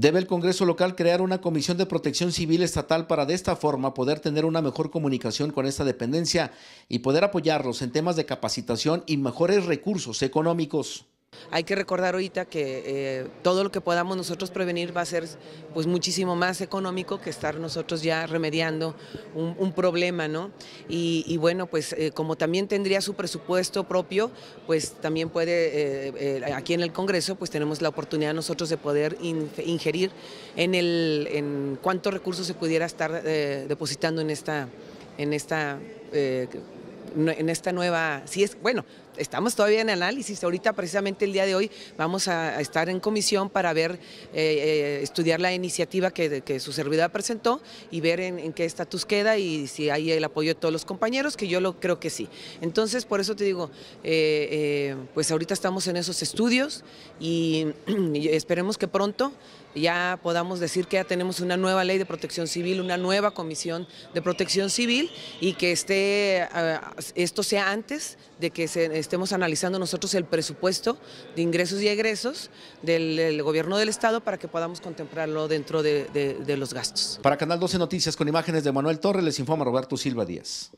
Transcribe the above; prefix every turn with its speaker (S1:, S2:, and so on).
S1: Debe el Congreso local crear una comisión de protección civil estatal para de esta forma poder tener una mejor comunicación con esta dependencia y poder apoyarlos en temas de capacitación y mejores recursos económicos.
S2: Hay que recordar ahorita que eh, todo lo que podamos nosotros prevenir va a ser pues muchísimo más económico que estar nosotros ya remediando un, problema, ¿no? Y, bueno, pues eh, como también tendría su presupuesto propio, pues también puede, eh, aquí en el Congreso, pues tenemos la oportunidad nosotros de poder ingerir en, el, en cuántos recursos se pudiera estar depositando en esta, en esta en esta nueva, si es, bueno, estamos todavía en análisis, ahorita precisamente el día de hoy vamos a estar en comisión para ver, eh, eh, estudiar la iniciativa que, su servidora presentó y ver en, qué estatus queda y si hay el apoyo de todos los compañeros, que yo lo creo que sí. Entonces, por eso te digo, eh, pues ahorita estamos en esos estudios y esperemos que pronto ya podamos decir que ya tenemos una nueva ley de protección civil, una nueva comisión de protección civil y que esté esto sea antes de que estemos analizando nosotros el presupuesto de ingresos y egresos del, gobierno del Estado para que podamos contemplarlo dentro de, de los gastos.
S1: Para Canal 12 Noticias con imágenes de Manuel Torres les informa Roberto Silva Díaz.